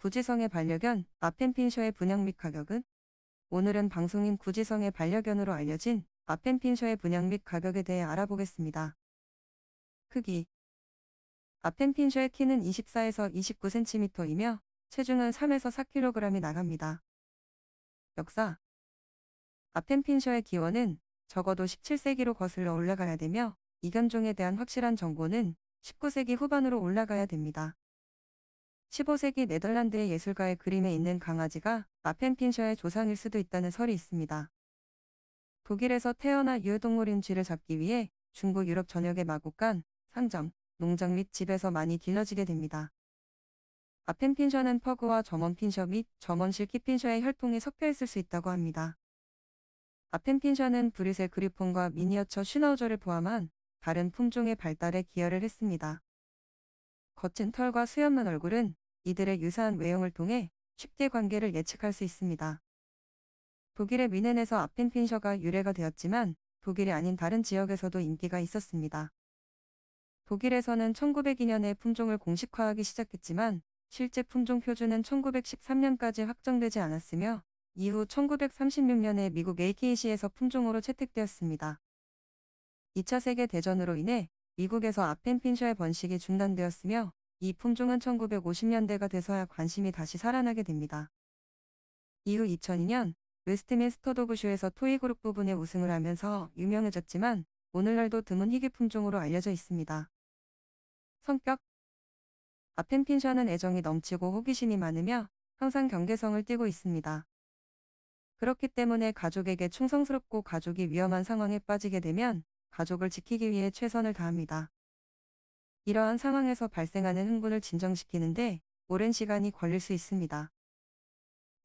구지성의 반려견 아펜핀셔의 분양 및 가격은 오늘은 방송인 구지성의 반려견으로 알려진 아펜핀셔의 분양 및 가격에 대해 알아보겠습니다. 크기 아펜핀셔의 키는 24에서 29cm이며 체중은 3에서 4kg이 나갑니다. 역사 아펜핀셔의 기원은 적어도 17세기로 거슬러 올라가야 되며 이견종에 대한 확실한 정보는 19세기 후반으로 올라가야 됩니다. 15세기 네덜란드의 예술가의 그림에 있는 강아지가 라펜핀셔의 조상일 수도 있다는 설이 있습니다. 독일에서 태어나 유해동물인 쥐를 잡기 위해 중국 유럽 전역의 마구간, 상점, 농장 및 집에서 많이 길러지게 됩니다. 라펜핀셔는 퍼그와 점원핀셔 및 점원실키핀셔의 혈통이 섞여있을 수 있다고 합니다. 라펜핀셔는 브뤼셀 그리폰과 미니어처 슈나우저를 포함한 다른 품종의 발달에 기여를 했습니다. 거친 털과 수염난 얼굴은 이들의 유사한 외형을 통해 쉽게 관계를 예측할 수 있습니다. 독일의 미넨에서 아펜핀셔가 유래가 되었지만 독일이 아닌 다른 지역에서도 인기가 있었습니다. 독일에서는 1902년에 품종을 공식화하기 시작했지만 실제 품종 표준은 1913년까지 확정되지 않았으며 이후 1936년에 미국 AKC에서 품종으로 채택되었습니다. 2차 세계대전으로 인해 미국에서 아펜핀셔의 번식이 중단되었으며 이 품종은 1950년대가 돼서야 관심이 다시 살아나게 됩니다. 이후 2002년 웨스트민스터 도그쇼에서 토이그룹 부분의 우승을 하면서 유명해졌지만 오늘날도 드문 희귀 품종으로 알려져 있습니다. 성격 아펜핀션은 애정이 넘치고 호기심이 많으며 항상 경계성을 띠고 있습니다. 그렇기 때문에 가족에게 충성스럽고 가족이 위험한 상황에 빠지게 되면 가족을 지키기 위해 최선을 다합니다. 이러한 상황에서 발생하는 흥분을 진정시키는데 오랜 시간이 걸릴 수 있습니다.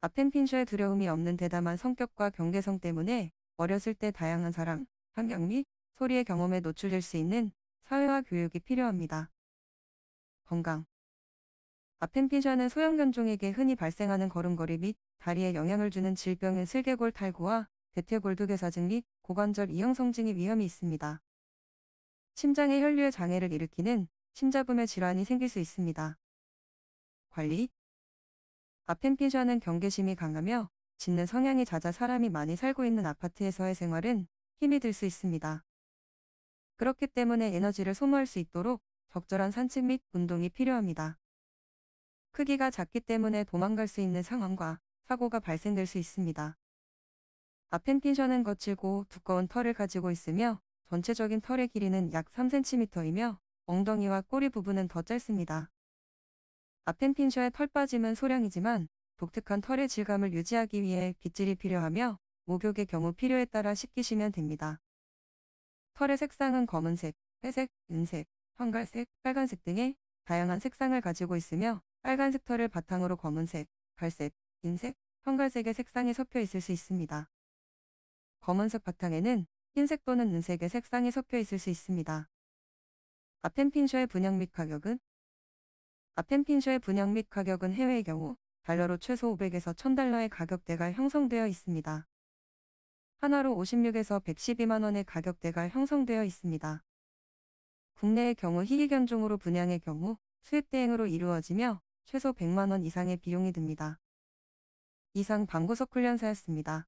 아펜핀셔의 두려움이 없는 대담한 성격과 경계성 때문에 어렸을 때 다양한 사람, 환경 및 소리의 경험에 노출될 수 있는 사회화 교육이 필요합니다. 건강 아펜피셔는 소형견종에게 흔히 발생하는 걸음걸이 및 다리에 영향을 주는 질병인 슬개골 탈구와 대퇴골두개사증 및 고관절 이형성증의 위험이 있습니다. 심장의 혈류의 장애를 일으키는 심자붐의 질환이 생길 수 있습니다. 관리 아펜피셔는 경계심이 강하며 짖는 성향이 잦아 사람이 많이 살고 있는 아파트에서의 생활은 힘이 들 수 있습니다. 그렇기 때문에 에너지를 소모할 수 있도록 적절한 산책 및 운동이 필요합니다. 크기가 작기 때문에 도망갈 수 있는 상황과 사고가 발생될 수 있습니다. 아펜피셔은 거칠고 두꺼운 털을 가지고 있으며 전체적인 털의 길이는 약 3cm이며 엉덩이와 꼬리 부분은 더 짧습니다. 아펜핀셔의 털 빠짐은 소량이지만 독특한 털의 질감을 유지하기 위해 빗질이 필요하며 목욕의 경우 필요에 따라 씻기시면 됩니다. 털의 색상은 검은색, 회색, 은색, 황갈색, 빨간색 등의 다양한 색상을 가지고 있으며 빨간색 털을 바탕으로 검은색, 갈색, 흰색, 황갈색의 색상이 섞여 있을 수 있습니다. 검은색 바탕에는 흰색 또는 은색의 색상이 섞여 있을 수 있습니다. 아펜핀쇼의 분양 및 가격은 아펜핀쇼의 분양 및 가격은 해외의 경우 달러로 최소 500에서 1000달러의 가격대가 형성되어 있습니다. 하나로 56에서 112만원의 가격대가 형성되어 있습니다. 국내의 경우 희귀견종으로 분양의 경우 수입대행으로 이루어지며 최소 100만원 이상의 비용이 듭니다. 이상 방구석 훈련사였습니다.